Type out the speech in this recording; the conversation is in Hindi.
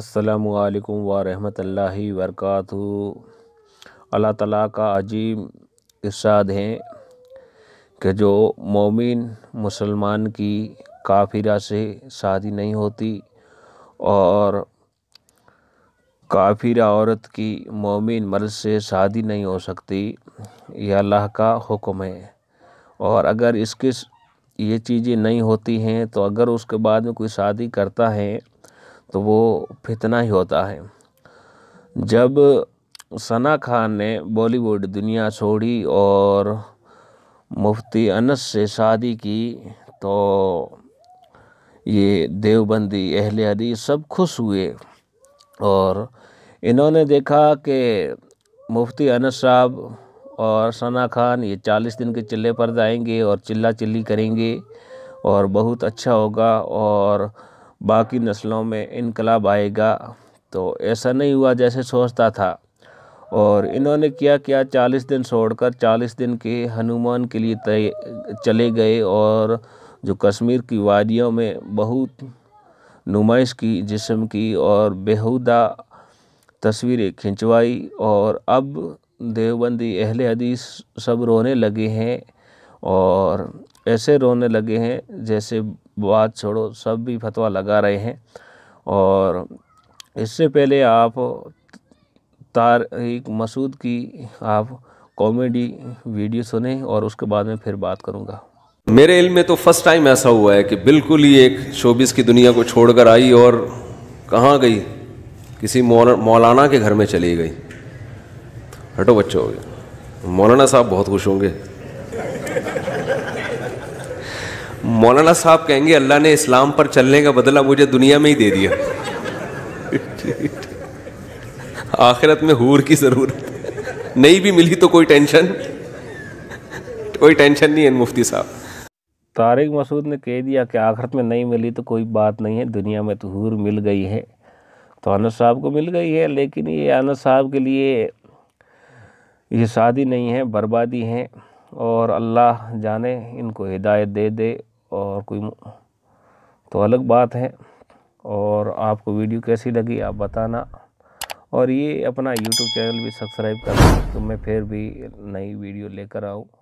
असलकम वालेकुम रहमतुल्लाहि वरकत अल्लाह ताला का अजीम इरशाद है कि जो मोमिन मुसलमान की काफिरा से शादी नहीं होती और काफिरा औरत की मोमिन मर्द से शादी नहीं हो सकती यह अल्लाह का हुक्म है और अगर इसके ये चीज़ें नहीं होती हैं तो अगर उसके बाद में कोई शादी करता है तो वो फितना ही होता है जब सना खान ने बॉलीवुड दुनिया छोड़ी और मुफ्ती अनस से शादी की तो ये देवबंदी अहल हदीस सब खुश हुए और इन्होंने देखा कि मुफ्ती अनस साहब और सना खान ये चालीस दिन के चिल्ले पर जाएंगे और चिल्ला चिल्ली करेंगे और बहुत अच्छा होगा और बाकी नस्लों में इनकलाब आएगा तो ऐसा नहीं हुआ जैसे सोचता था और इन्होंने किया क्या चालीस दिन छोड़कर चालीस दिन के हनुमान के लिए तय चले गए और जो कश्मीर की वादियों में बहुत नुमाइश की जिसम की और बेहुदा तस्वीरें खिंचवाई और अब देवबंदी अहले हदीस सब रोने लगे हैं और ऐसे रोने लगे हैं जैसे बात छोड़ो सब भी फतवा लगा रहे हैं और इससे पहले आप एक मसूद की आप कॉमेडी वीडियो सुने और उसके बाद में फिर बात करूँगा मेरे इल्म में तो फर्स्ट टाइम ऐसा हुआ है कि बिल्कुल ही एक शोबिस की दुनिया को छोड़कर आई और कहाँ गई किसी मौलाना के घर में चली गई हटो बच्चों मौलाना साहब बहुत खुश होंगे मौलाना साहब कहेंगे अल्लाह ने इस्लाम पर चलने का बदला मुझे दुनिया में ही दे दिया आखिरत में हूर की ज़रूरत नहीं भी मिली तो कोई टेंशन कोई टेंशन नहीं है मुफ्ती साहब तारिक मसूद ने कह दिया कि आखिरत में नहीं मिली तो कोई बात नहीं है दुनिया में तो हूर मिल गई है तो अनस साहब को मिल गई है लेकिन ये अनद साहब के लिए ये शादी नहीं है बर्बादी है और अल्लाह जाने इनको हिदायत दे दे और कोई तो अलग बात है और आपको वीडियो कैसी लगी आप बताना और ये अपना यूट्यूब चैनल भी सब्सक्राइब करना तो मैं फिर भी नई वीडियो लेकर आऊँ